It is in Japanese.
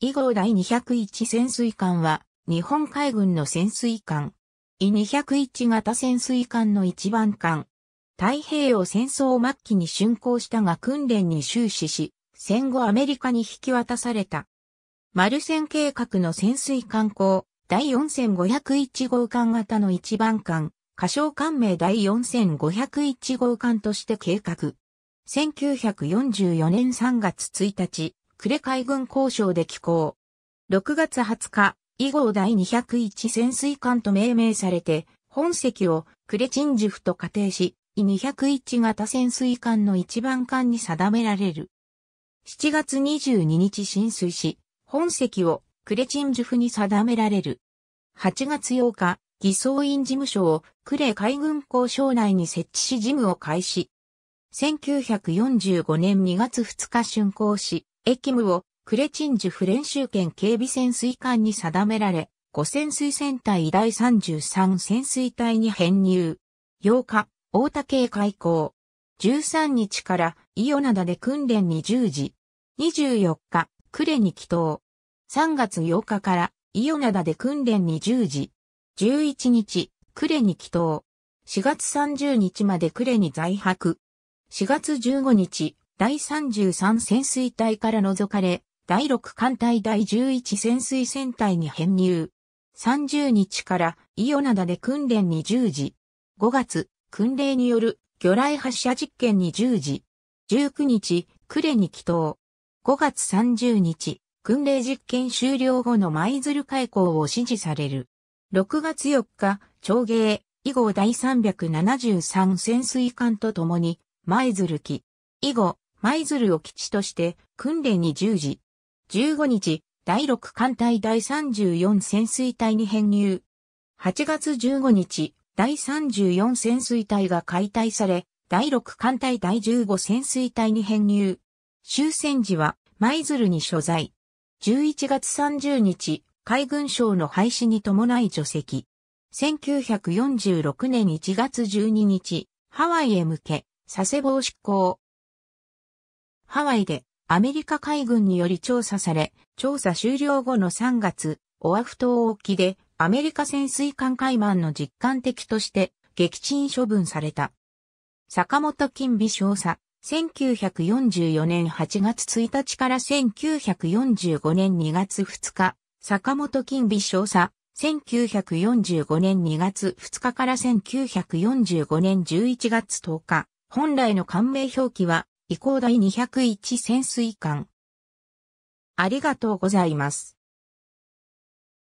以号第201潜水艦は、日本海軍の潜水艦。イ201型潜水艦の一番艦。太平洋戦争末期に竣工したが訓練に終始し、戦後アメリカに引き渡された。マルセン計画の潜水艦港、第4501号艦型の一番艦、仮称艦名第4501号艦として計画。1944年3月1日、呉海軍交渉で寄港。6月20日、以号第201潜水艦と命名されて、本籍を呉鎮守府と仮定し、201型潜水艦の一番艦に定められる。7月22日浸水し、本籍を呉鎮守府に定められる。8月8日、偽装院事務所を呉海軍交渉内に設置し事務を開始。1945年2月2日竣工し、駅務をクレチンジュフ練習圏警備潜水艦に定められ、五潜水船隊第33潜水隊に編入。8日、大田警開港。13日から伊予灘で訓練に従事。24日、呉に帰島。3月8日から伊予灘で訓練に従事。11日、呉に帰島。4月30日まで呉に在泊。4月15日、第33潜水隊から除かれ、第6艦隊第11潜水船隊に編入。30日から伊予灘で訓練に従事。5月、訓令による魚雷発射実験に従事。19日、呉に帰島。5月30日、訓令実験終了後の舞鶴開港を指示される。6月4日、長芸、以後第373潜水艦と共に、舞鶴機。以後、舞鶴を基地として訓練に従事。15日、第6艦隊第34潜水隊に編入。8月15日、第34潜水隊が解体され、第6艦隊第15潜水隊に編入。終戦時は舞鶴に所在。11月30日、海軍省の廃止に伴い除籍。1946年1月12日、ハワイへ向け、佐世保を執行。ハワイでアメリカ海軍により調査され、調査終了後の3月、オアフ島沖でアメリカ潜水艦海満の実感的として撃沈処分された。坂本金美少佐、1944年8月1日から1945年2月2日、坂本金美少佐、1945年2月2日から1945年11月10日、本来の官名表記は移行第201潜水艦。ありがとうございます。